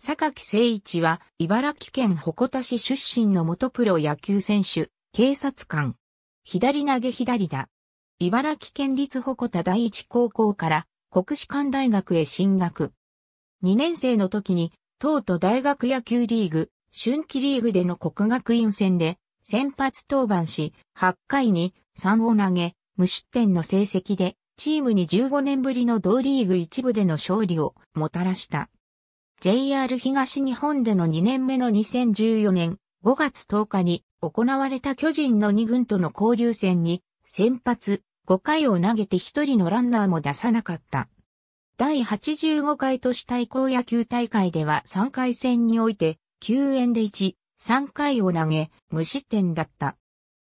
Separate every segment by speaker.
Speaker 1: 榊誠一は、茨城県鉾田市出身の元プロ野球選手、警察官。左投げ左だ。茨城県立鉾田第一高校から国士舘大学へ進学。2年生の時に、東都大学野球リーグ、春季リーグでの国学院戦で、先発登板し、8回に3を投げ、無失点の成績で、チームに15年ぶりの同リーグ一部での勝利をもたらした。JR 東日本での2年目の2014年5月10日に行われた巨人の2軍との交流戦に先発5回を投げて1人のランナーも出さなかった。第85回都市対抗野球大会では3回戦において9円で1、3回を投げ無失点だった。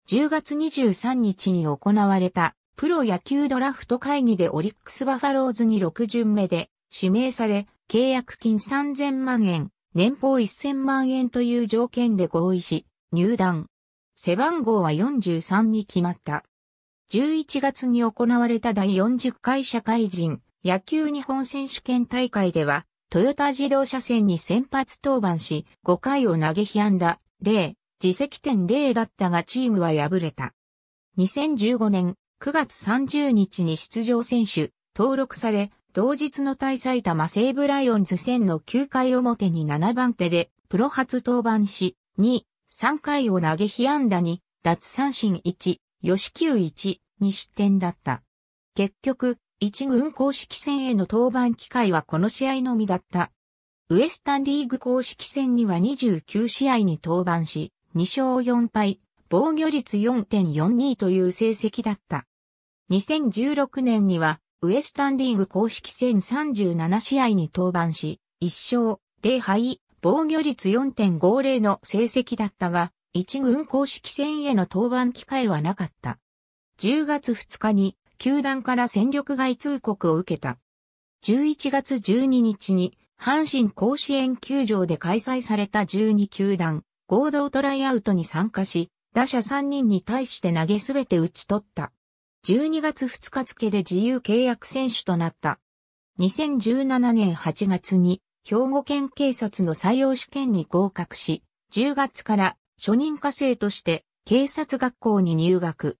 Speaker 1: 10月23日に行われたプロ野球ドラフト会議でオリックスバファローズに6巡目で指名され契約金3000万円、年俸1000万円という条件で合意し、入団。背番号は43に決まった。11月に行われた第40回社会人野球日本選手権大会では、トヨタ自動車戦に先発登板し、5回を投げ批安打0、自責点0だったがチームは敗れた。2015年9月30日に出場選手、登録され、同日の対埼玉西武ライオンズ戦の9回表に7番手でプロ初登板し、2、3回を投げ被安打に、脱三振1、吉球1、2失点だった。結局、1軍公式戦への登板機会はこの試合のみだった。ウエスタンリーグ公式戦には29試合に登板し、2勝4敗、防御率4.42という成績だった。2016年にはウエスタンリーグ公式戦37試合に登板し、1勝、0敗、防御率4.50の成績だったが、1軍公式戦への登板機会はなかった。10月2日に、球団から戦力外通告を受けた。11月12日に、阪神甲子園球場で開催された12球団、合同トライアウトに参加し、打者3人に対して投げすべて打ち取った。12月2日付で自由契約選手となった。2017年8月に兵庫県警察の採用試験に合格し、10月から初任課生として警察学校に入学。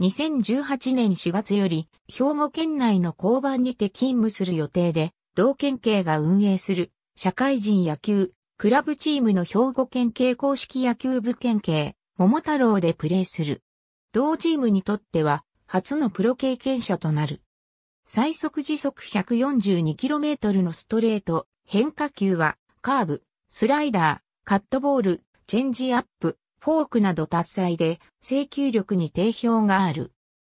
Speaker 1: 2018年4月より兵庫県内の交番にて勤務する予定で、同県警が運営する社会人野球、クラブチームの兵庫県警公式野球部県警、桃太郎でプレーする。同チームにとっては初のプロ経験者となる。最速時速 142km のストレート、変化球は、カーブ、スライダー、カットボール、チェンジアップ、フォークなど達成で、請求力に定評がある。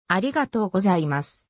Speaker 1: ありがとうございます。